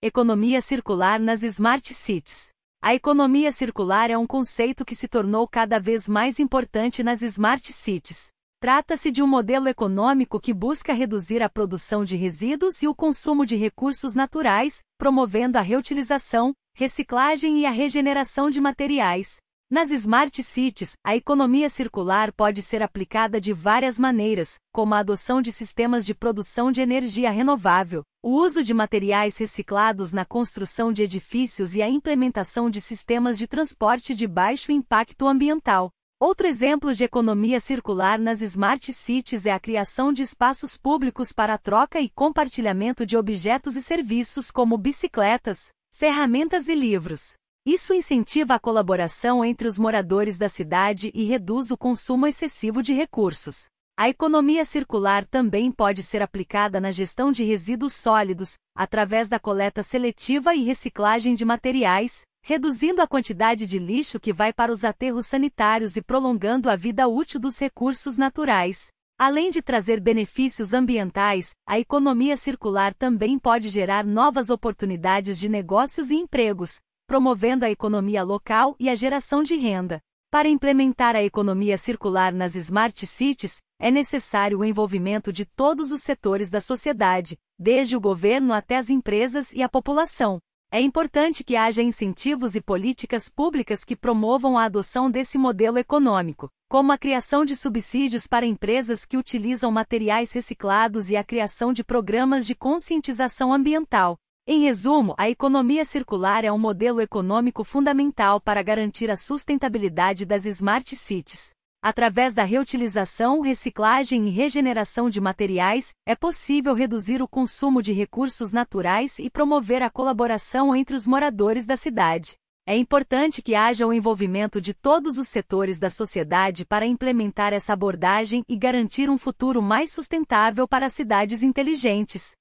Economia circular nas Smart Cities. A economia circular é um conceito que se tornou cada vez mais importante nas Smart Cities. Trata-se de um modelo econômico que busca reduzir a produção de resíduos e o consumo de recursos naturais, promovendo a reutilização, reciclagem e a regeneração de materiais. Nas Smart Cities, a economia circular pode ser aplicada de várias maneiras, como a adoção de sistemas de produção de energia renovável, o uso de materiais reciclados na construção de edifícios e a implementação de sistemas de transporte de baixo impacto ambiental. Outro exemplo de economia circular nas Smart Cities é a criação de espaços públicos para a troca e compartilhamento de objetos e serviços como bicicletas, ferramentas e livros. Isso incentiva a colaboração entre os moradores da cidade e reduz o consumo excessivo de recursos. A economia circular também pode ser aplicada na gestão de resíduos sólidos, através da coleta seletiva e reciclagem de materiais, reduzindo a quantidade de lixo que vai para os aterros sanitários e prolongando a vida útil dos recursos naturais. Além de trazer benefícios ambientais, a economia circular também pode gerar novas oportunidades de negócios e empregos, promovendo a economia local e a geração de renda. Para implementar a economia circular nas smart cities, é necessário o envolvimento de todos os setores da sociedade, desde o governo até as empresas e a população. É importante que haja incentivos e políticas públicas que promovam a adoção desse modelo econômico, como a criação de subsídios para empresas que utilizam materiais reciclados e a criação de programas de conscientização ambiental. Em resumo, a economia circular é um modelo econômico fundamental para garantir a sustentabilidade das smart cities. Através da reutilização, reciclagem e regeneração de materiais, é possível reduzir o consumo de recursos naturais e promover a colaboração entre os moradores da cidade. É importante que haja o envolvimento de todos os setores da sociedade para implementar essa abordagem e garantir um futuro mais sustentável para cidades inteligentes.